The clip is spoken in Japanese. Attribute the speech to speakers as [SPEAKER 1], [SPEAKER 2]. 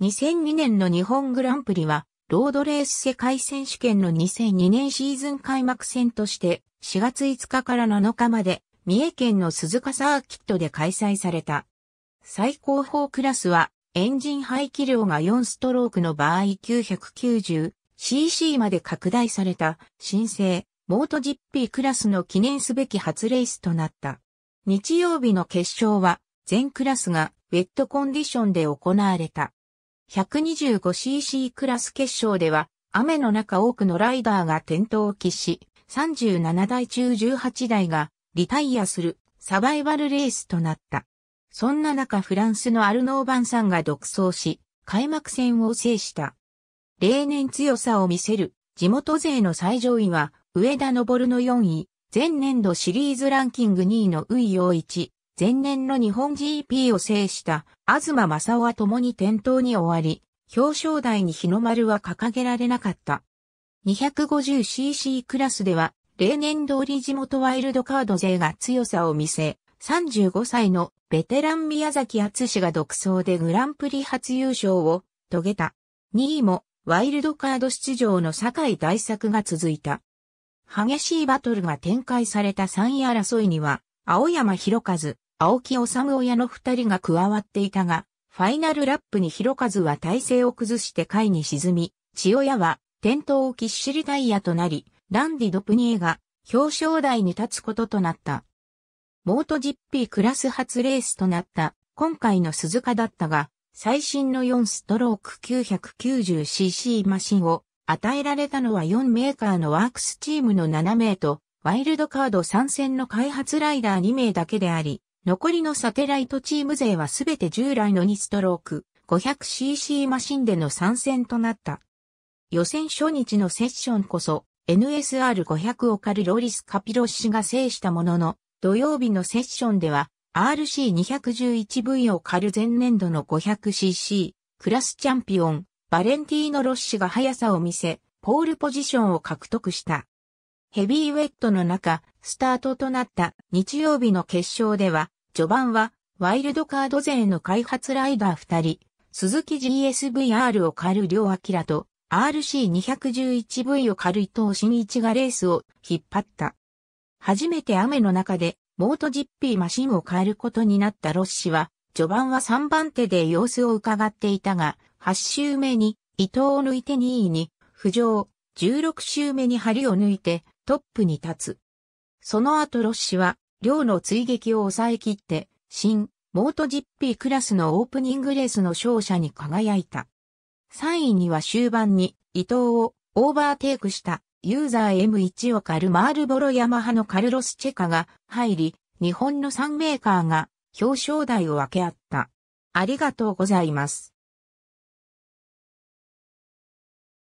[SPEAKER 1] 2002年の日本グランプリは、ロードレース世界選手権の2002年シーズン開幕戦として、4月5日から7日まで、三重県の鈴鹿サーキットで開催された。最高峰クラスは、エンジン排気量が4ストロークの場合 990cc まで拡大された、新生、モートジッピークラスの記念すべき初レースとなった。日曜日の決勝は、全クラスがウェットコンディションで行われた。125cc クラス決勝では、雨の中多くのライダーが転倒を喫し、37台中18台がリタイアするサバイバルレースとなった。そんな中フランスのアルノーバンさんが独走し、開幕戦を制した。例年強さを見せる地元勢の最上位は上田昇の4位、前年度シリーズランキング2位のウイヨー一、前年の日本 GP を制した東正夫は共に転倒に終わり、表彰台に日の丸は掲げられなかった。250cc クラスでは、例年通り地元ワイルドカード勢が強さを見せ、35歳のベテラン宮崎厚が独走でグランプリ初優勝を遂げた。2位もワイルドカード出場の坂井大作が続いた。激しいバトルが展開された3位争いには、青山博和、青木治親の二人が加わっていたが、ファイナルラップに広和は体勢を崩して下に沈み、千代屋は転倒をきっしりタイヤとなり、ランディ・ドプニエが表彰台に立つこととなった。モート GP クラス初レースとなった今回の鈴鹿だったが、最新の4ストローク 990cc マシンを与えられたのは4メーカーのワークスチームの7名と、ワイルドカード参戦の開発ライダー2名だけであり、残りのサテライトチーム勢はすべて従来の2ストローク 500cc マシンでの参戦となった。予選初日のセッションこそ NSR500 をカルロリス・カピロッシが制したものの、土曜日のセッションでは RC211V をカル前年度の 500cc クラスチャンピオンバレンティーノ・ロッシが速さを見せ、ポールポジションを獲得した。ヘビーウェットの中、スタートとなった日曜日の決勝では、序盤はワイルドカード勢の開発ライダー2人、鈴木 GSVR を狩る両明と RC211V を狩る伊藤新一がレースを引っ張った。初めて雨の中でモート GP マシンを変えることになったロッシは、序盤は3番手で様子を伺っていたが、8周目に伊藤を抜いて2位に浮上、16周目に針を抜いてトップに立つ。その後ロッシは、両の追撃を抑え切って、新、モート GP クラスのオープニングレースの勝者に輝いた。3位には終盤に、伊藤をオーバーテイクした、ユーザー M1 をカルマールボロヤマハのカルロス・チェカが入り、日本の3メーカーが表彰台を分け合った。ありがとうございます。